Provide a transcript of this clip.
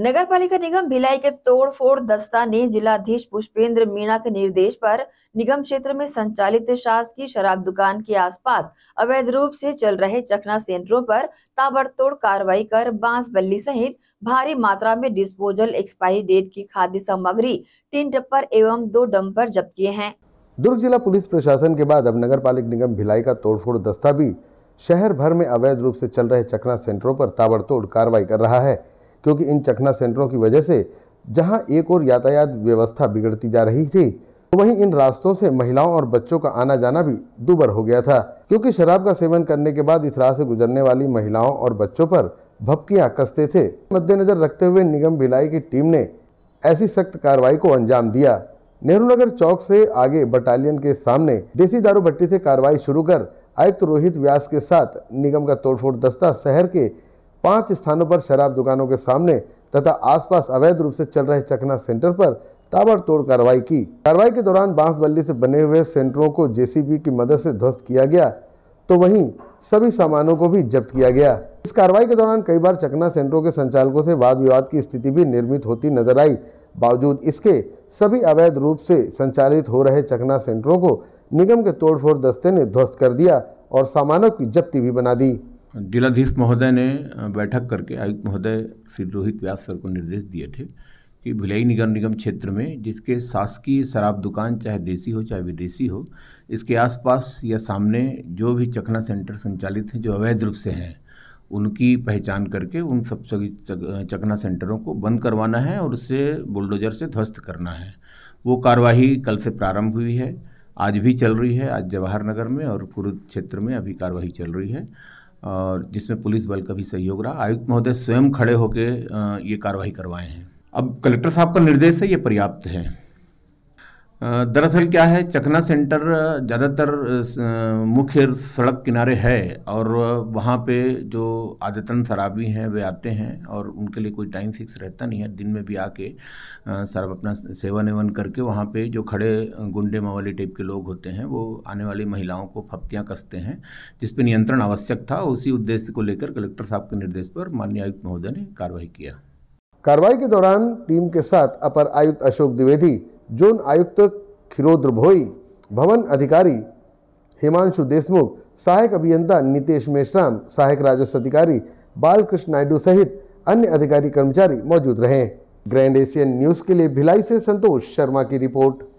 नगर पालिका निगम भिलाई के तोड़फोड़ दस्ता ने जिलाधीश पुष्पेंद्र मीणा के निर्देश पर निगम क्षेत्र में संचालित शासकीय शराब दुकान के आसपास अवैध रूप से चल रहे चखना सेंटरों पर ताबड़तोड़ कार्रवाई कर बांस बल्ली सहित भारी मात्रा में डिस्पोजल एक्सपायरी डेट की खाद्य सामग्री तीन टप्पर एवं दो डंपर जब्त किए हैं दुर्ग जिला पुलिस प्रशासन के बाद अब नगर निगम भिलाई का तोड़फोड़ दस्ता भी शहर भर में अवैध रूप से चल रहे चकना सेंटरों पर ताबड़तोड़ कार्रवाई कर रहा है क्योंकि इन चखना सेंटरों की वजह से जहां एक और यातायात व्यवस्था बिगड़ती जा रही थी तो वहीं इन रास्तों से महिलाओं और बच्चों का आना जाना भी दुबर हो गया था क्योंकि शराब का सेवन करने के बाद इस राह से गुजरने वाली महिलाओं और बच्चों पर भपकिया कसते थे मद्देनजर रखते हुए निगम भिलाई की टीम ने ऐसी सख्त कार्रवाई को अंजाम दिया नेहरू नगर चौक से आगे बटालियन के सामने देसी दारू भट्टी से कार्रवाई शुरू कर आयुक्त रोहित व्यास के साथ निगम का तोड़फोड़ दस्ता शहर के पांच स्थानों पर शराब दुकानों के सामने तथा आसपास अवैध रूप से चल रहे चकना सेंटर पर ताबड़तोड़ कार्रवाई की कार्रवाई के दौरान बांस बल्ली से बने हुए सेंटरों को जेसीबी की मदद से ध्वस्त किया गया तो वहीं सभी सामानों को भी जब्त किया गया इस कार्रवाई के दौरान कई बार चकना सेंटरों के संचालकों से वाद विवाद की स्थिति भी निर्मित होती नजर आई बावजूद इसके सभी अवैध रूप से संचालित हो रहे चकना सेंटरों को निगम के तोड़फोड़ दस्ते ने ध्वस्त कर दिया और सामानों की जब्ती भी बना दी जिलाधीश महोदय ने बैठक करके आयुक्त महोदय श्री रोहित व्यास सर को निर्देश दिए थे कि भिलाई निगम निगम क्षेत्र में जिसके शासकीय शराब दुकान चाहे देसी हो चाहे विदेशी हो इसके आसपास या सामने जो भी चखना सेंटर संचालित हैं जो अवैध रूप से हैं उनकी पहचान करके उन सब चकना सेंटरों को बंद करवाना है और उससे बुलडोजर से ध्वस्त करना है वो कार्यवाही कल से प्रारंभ हुई है आज भी चल रही है आज जवाहर नगर में और पूर्व क्षेत्र में अभी कार्यवाही चल रही है और जिसमें पुलिस बल का भी सहयोग रहा आयुक्त महोदय स्वयं खड़े होकर ये कार्रवाई करवाए हैं अब कलेक्टर साहब का निर्देश है ये पर्याप्त है दरअसल क्या है चकना सेंटर ज़्यादातर मुख्य सड़क किनारे है और वहाँ पे जो आदतन शराबी हैं वे आते हैं और उनके लिए कोई टाइम फिक्स रहता नहीं है दिन में भी आके शराब अपना सेवन एवन करके वहाँ पे जो खड़े गुंडे मवाली टाइप के लोग होते हैं वो आने वाली महिलाओं को फप्तियाँ कसते हैं जिस पर नियंत्रण आवश्यक था उसी उद्देश्य को लेकर कलेक्टर साहब के निर्देश पर माननीय आयुक्त महोदय ने कार्रवाई किया कार्रवाई के दौरान टीम के साथ अपर आयुक्त अशोक द्विवेदी जोन आयुक्त खिरोद्र भोई भवन अधिकारी हिमांशु देशमुख सहायक अभियंता नितेश मेश्राम सहायक राजस्व अधिकारी बालकृष्ण नायडू सहित अन्य अधिकारी कर्मचारी मौजूद रहे ग्रैंड एशियन न्यूज के लिए भिलाई से संतोष शर्मा की रिपोर्ट